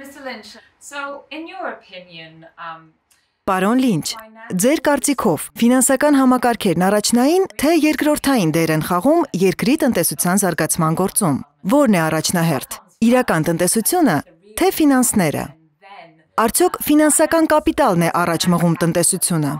Mr. Lynch, so in your opinion, um Պարոն Լինչ, ձեր կարծիքով ֆինանսական համակարգերն առաջնային թե երկրորդային դեր են խաղում երկրի տնտեսության զարգացման գործում։ Որն է առաջնահերթ՝ իրական տնտեսությունը թե ֆինանսները։ Արդյոք ֆինանսական կապիտալն է առաջ մղում տնտեսությունը։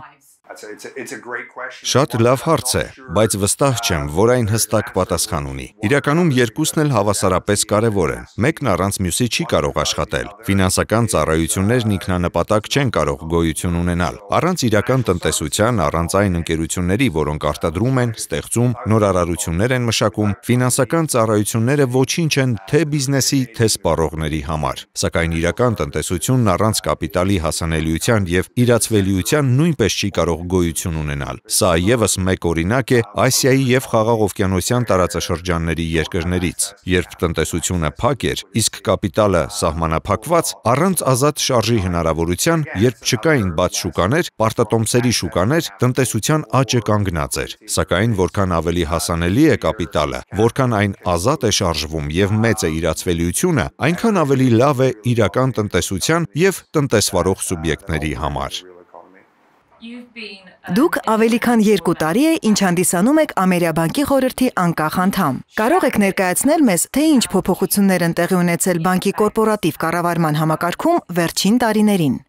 Շատ լավ հարց է, բայց վստահ չեմ, որ այն հստակ պատասխան ունի։ Իրականում երկուսն էլ հավասարապես կարևոր են։ Մեկն առանց մյուսի չի կարող աշխատել։ Ֆինանսական ծառայություններն ինքնանպատակ չեն կարող գոյություն ունենալ։ Առանց իրական տնտեսության, առանց այն ընկերությունների, որոնք արտադրում են, ստեղծում, նորարարություններ են մշակում, ֆինանսական ծառայությունները ոչինչ են թե բիզնեսի, թե սպառողների համար։ Սակայն իրական տնտեսությունն առանց կապիտալի հասանելիության եւ իրացվելիության նույնպես չի կարող կարող գոյություն ունենալ։ Սա ևս մեկ օրինակ է Ասիայի եւ Խաղաղօվկիանոսյան տարածաշրջանների երկրներից, երբ տնտեսությունը փակ էր, իսկ կապիտալը սահմանափակված, առանց ազատ շարժի հնարավորության, երբ չկային բաց շուկաներ, պարտատոմսերի շուկաներ, տնտեսության աճը կանգնած էր։ Սակայն որքան ավելի հասանելի է կապիտալը, որքան այն ազատ է շարժվում եւ մեծ է իրացվելիությունը, այնքան ավելի լավ է իրական տնտեսության եւ տնտեսվարող սուբյեկտների համար։ Uh, Դուք ավելի քան 2 տարի է ինչ հանդիսանում եք Ամերիաբանկի խորհրդի անկախ անդամ։ Կարող եք ներկայացնել մեզ, թե ինչ փոփոխություններ են տեղի ունեցել բանկի կորպորատիվ կառավարման համակարգում վերջին տարիներին։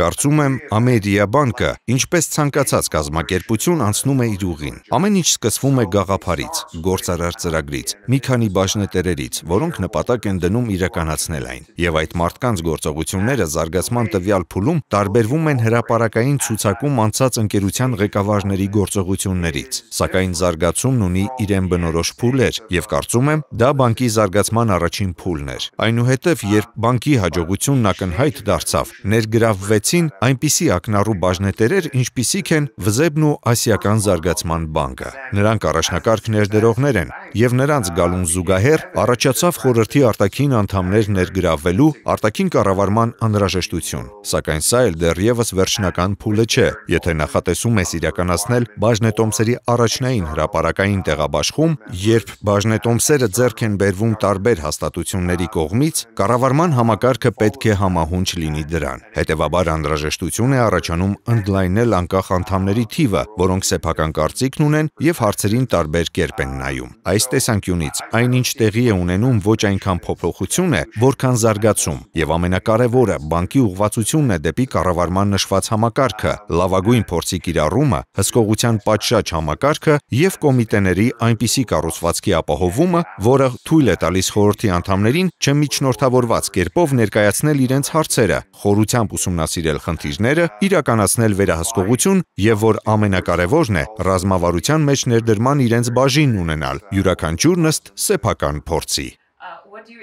Կարծում եմ, Ամերիա բանկը, ինչպես ցանկացած կազմակերպություն, անցնում է իր ուղին։ Ամեն ինչ սկսվում է գաղափարից, գործարար ծրագրից, մի քանի բաժնետերերից, որոնք նպատակ են դնում իրականացնել այն։ Եվ այդ մարդկանց գործողությունները զարգացման տվյալ փուլում տարբերվում են հրաապարակային ցուցակում անցած ընկերության ղեկավարների գործողություններից։ Սակայն զարգացումն ունի իրեն բնորոշ փուլեր, եւ կարծում եմ, դա բանկի զարգացման առաջին փուլն էր։ Այնուհետև, երբ բանկի հաջողությունն ակնհայտ դարձավ, ներգրավվեց ստեղծեցին այնպիսի ակնառու բաժնետերեր, ինչպիսիք են Վզեբն ու Ասիական զարգացման բանկը։ Նրանք առաջնակարգ ներդրողներ են, եւ նրանց գալուն զուգահեռ առաջացավ խորհրդի արտաքին անդամներ ներգրավելու արտաքին կառավարման անհրաժեշտություն։ Սակայն սա էլ դեռևս վերջնական փուլը չէ, եթե նախատեսում ես իրականացնել բաժնետոմսերի առաջնային հրաապարակային տեղաբաշխում, երբ բաժնետոմսերը ձեռք են բերվում տարբեր հաստատությունների կողմից, կառավարման համակարգը պետք է համահունչ լինի դրան։ Հետևաբար անհրաժեշտություն է առաջանում ընդլայնել անկախ անդամների թիվը, որոնք սեփական կարծիքն ունեն եւ հարցերին տարբեր կերպ են նայում։ Այս տեսանկյունից այնինչ տեղի է ունենում ոչ այնքան փոփոխություն է, որքան զարգացում, եւ ամենակարևորը բանկի ուղղվածությունն է դեպի կառավարման նշված համակարգը, լավագույն փորձի կիրառումը, հսկողության պատշաճ համակարգը եւ կոմիտեների այնպիսի կառուցվածքի ապահովումը, որը թույլ է տալիս խորհրդի անդամներին չմիջնորդավորված կերպով ներկայացնել իրենց հարցերը, խորությամբ ուսումնասիրել ուսումնասիրել խնդիրները, իրականացնել վերահսկողություն եւ որ ամենակարևորն է, ռազմավարության մեջ ներդրման իրենց բաժինն ունենալ, յուրաքանչյուրն ըստ սեփական փորձի։ uh,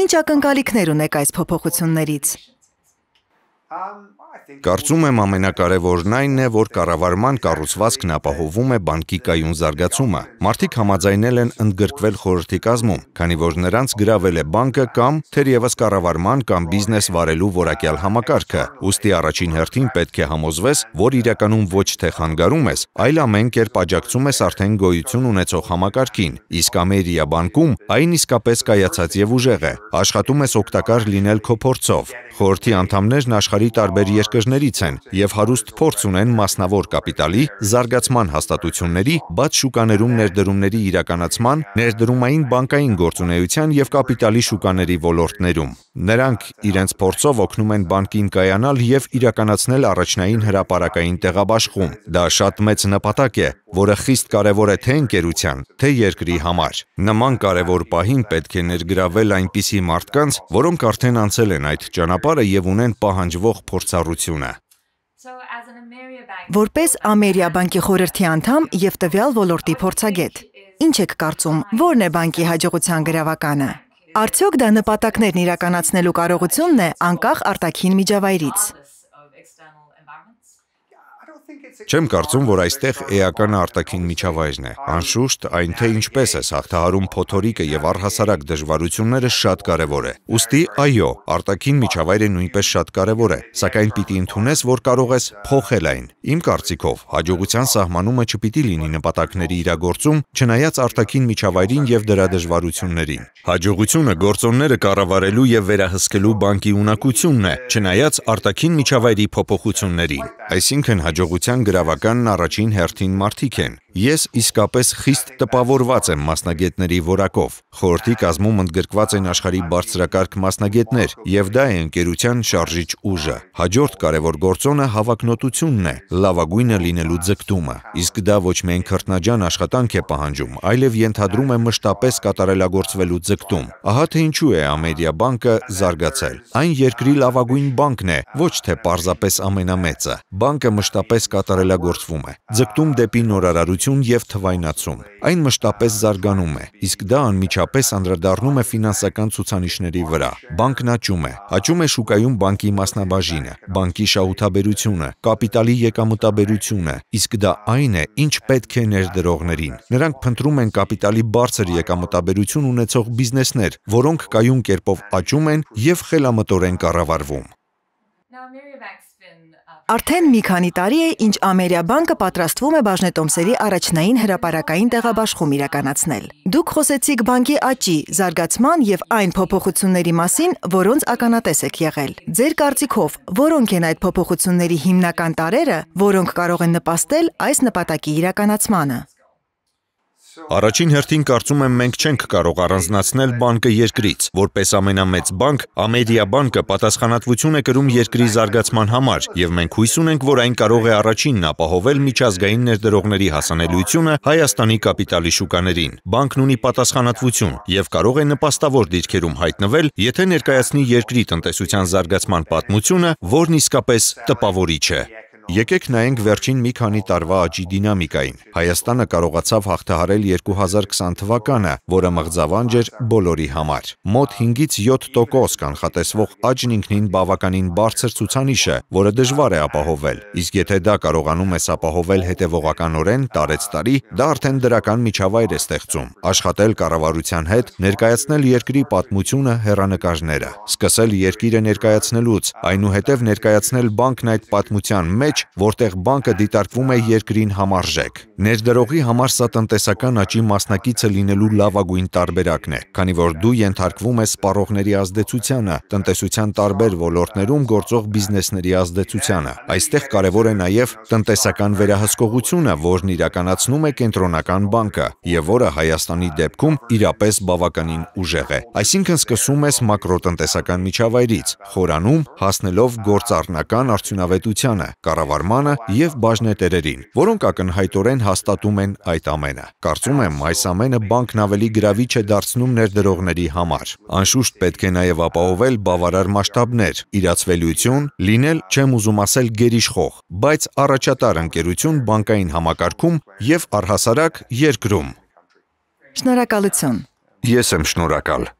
Ինչ ակնկալիքներ ունեք այս փոփոխություններից։ Կարծում եմ ամենակարևորն այն է, որ կառավարման կառուցվածքն ապահովում է բանկի կայուն զարգացումը։ Մարդիկ համաձայնել են ընդգրկվել խորհրդի կազմում, քանի որ նրանց գրավել է բանկը կամ թերևս կառավարման կամ բիզնես վարելու որակյալ համակարգը։ Ոստի առաջին հերթին պետք է համոզվես, որ իրականում ոչ թե խանգարում ես, այլ ամեն կերպ աջակցում ես արդեն գոյություն ունեցող համակարգին։ Իսկ Ամերիա բանկում այն իսկապես կայացած եւ ուժեղ է։ Աշխատում ես օգտակար լինել քո փորձով։ Խորհրդի անդամներն աշխարհի աշխարհի տարբեր երկրներից են եւ հարուստ փորձ ունեն մասնավոր կապիտալի, զարգացման հաստատությունների, բաց շուկաներում ներդրումների իրականացման, ներդրումային բանկային գործունեության եւ կապիտալի շուկաների ոլորտներում։ Նրանք իրենց փորձով օգնում են բանկին կայանալ եւ իրականացնել առաջնային հրապարակային տեղաբաշխում։ Դա շատ մեծ նպատակ է, որը խիստ կարևոր է թե ընկերության, թե երկրի համար։ Նման կարևոր պահին պետք է ներգրավել այնպիսի մարդկանց, որոնք արդեն անցել են այդ ճանապարհը եւ ունեն պահանջվող փորձառությունը։ Որպես Ամերիա բանկի խորհրդի անդամ եւ տվյալ ոլորտի փորձագետ, ինչ եք կարծում, ո՞րն է բանկի հաջողության գրավականը։ Արդյոք դա նպատակներն իրականացնելու կարողությունն է անկախ արտաքին միջավայրից։ Չեմ կարծում, որ այստեղ էական արտաքին միջավայրն է։ Անշուշտ, այն թե ինչպես ես հաղթահարում փոթորիկը եւ առհասարակ դժվարությունները շատ կարեւոր է։ Ոստի, այո, արտաքին միջավայրը նույնպես շատ կարեւոր է, սակայն պիտի ընդունես, որ կարող ես փոխել այն։ Իմ կարծիքով, հաջողության սահմանումը չպիտի լինի նպատակների իրագործում, չնայած արտաքին միջավայրին եւ դրա դժվարություններին։ Հաջողությունը գործոնները կառավարելու եւ վերահսկելու բանկի ունակությունն է, չնայած արտաքին միջավայրի փոփոխություններին։ Այսինքն Հաջողության գրավականն առաջին հերթին մարդիկ են, Ես իսկապես խիստ տպավորված եմ մասնագետների որակով։ Խորհրդի կազմում ընդգրկված են աշխարհի բարձրակարգ մասնագետներ, եւ դա է ընկերության շարժիչ ուժը։ Հաջորդ կարևոր գործոնը հավակնոտությունն է, լավագույնը լինելու ձգտումը։ Իսկ դա ոչ միայն քրտնաջան աշխատանք է պահանջում, այլև ենթադրում է մշտապես կատարելագործվելու ձգտում։ Ահա թե ինչու է Ամեդիա բանկը զարգացել։ Այն երկրի լավագույն բանկն է, ոչ թե պարզապես ամենամեծը։ Բանկը մշտապես կատարելագործվում է։ Ձգտում դեպի նորարարություն գիտություն եւ թվայնացում։ Այն մշտապես զարգանում է, իսկ դա անմիջապես անդրադառնում է ֆինանսական ցուցանիշների վրա։ Բանկն աճում է, աճում է շուկայում բանկի մասնաբաժինը, բանկի շահութաբերությունը, կապիտալի եկամտաբերությունը, իսկ դա այն է, ինչ պետք է ներդրողներին։ Նրանք փնտրում են կապիտալի բարձր եկամտաբերություն ունեցող բիզնեսներ, որոնք կայուն կերպով աճում են եւ խելամտորեն կառավարվում։ Արդեն մի քանի տարի է, ինչ Ամերիա բանկը պատրաստվում է բաժնետոմսերի առաջնային հրապարակային տեղաբաշխում իրականացնել։ Դուք խոսեցիք բանկի աճի, զարգացման եւ այն փոփոխությունների մասին, որոնց ականատես եք եղել։ Ձեր կարծիքով, որոնք են այդ փոփոխությունների հիմնական տարերը, որոնք կարող են նպաստել այս նպատակի իրականացմանը։ Առաջին հերթին կարծում եմ մենք չենք կարող առանձնացնել բանկը երկրից, որպես ամենամեծ բանկ, Ամեդիա բանկը պատասխանատվություն է կրում երկրի զարգացման համար, եւ մենք հույս ունենք, որ այն կարող է առաջինն ապահովել միջազգային ներդրողների հասանելիությունը Հայաստանի կապիտալի շուկաներին։ Բանկն ունի պատասխանատվություն եւ կարող է նպաստավոր դիրքերում հայտնվել, եթե ներկայացնի երկրի տնտեսության զարգացման պատմությունը, որն իսկապես տպավորիչ է։ Եկեք նայենք վերջին մի քանի տարվա աճի դինամիկային։ Հայաստանը կարողացավ հաղթահարել 2020 թվականը, որը մղձավանջ էր բոլորի համար։ Մոտ 5-ից 7% կանխատեսվող աճն ինքնին բավականին բարձր ցուցանիշ է, որը դժվար է ապահովել։ Իսկ եթե դա կարողանում ես ապահովել հետևողականորեն տարեցտարի, դա արդեն դրական միջավայր է ստեղծում։ Աշխատել կառավարության հետ, ներկայացնել երկրի պատմությունը, հերանեկարները, սկսել երկիրը ներկայացնելուց, այնուհետև ներկայացնել բանկն այդ պատմության մեջ մեջ, որտեղ բանկը դիտարկվում է երկրին համարժեք։ Ներդրողի համար սա տնտեսական աճի մասնակիցը լինելու լավագույն տարբերակն է, քանի որ դու ենթարկվում ես սպառողների ազդեցությանը, տնտեսության տարբեր ոլորտներում գործող բիզնեսների ազդեցությանը։ Այստեղ կարևոր է նաև տնտեսական վերահսկողությունը, որն իրականացնում է կենտրոնական բանկը եւ որը Հայաստանի դեպքում իրապես բավականին ուժեղ է։ Այսինքն սկսում ես մակրոտնտեսական միջավայրից, խորանում հասնելով գործառնական արդյունավետությանը, կառավարման կառավարմանը եւ բաժնետերերին, որոնք ակնհայտորեն հաստատում են այդ ամենը։ Կարծում եմ, այս ամենը բանկն ավելի գրավիչ է դարձնում ներդրողների համար։ Անշուշտ պետք է նաեւ ապահովել բավարար մասշտաբներ, իրացվելիություն, լինել չեմ ուզում ասել գերիշխող, բայց առաջատար ընկերություն բանկային համակարգում եւ առհասարակ երկրում։ Շնորհակալություն։ Ես եմ շնորհակալ։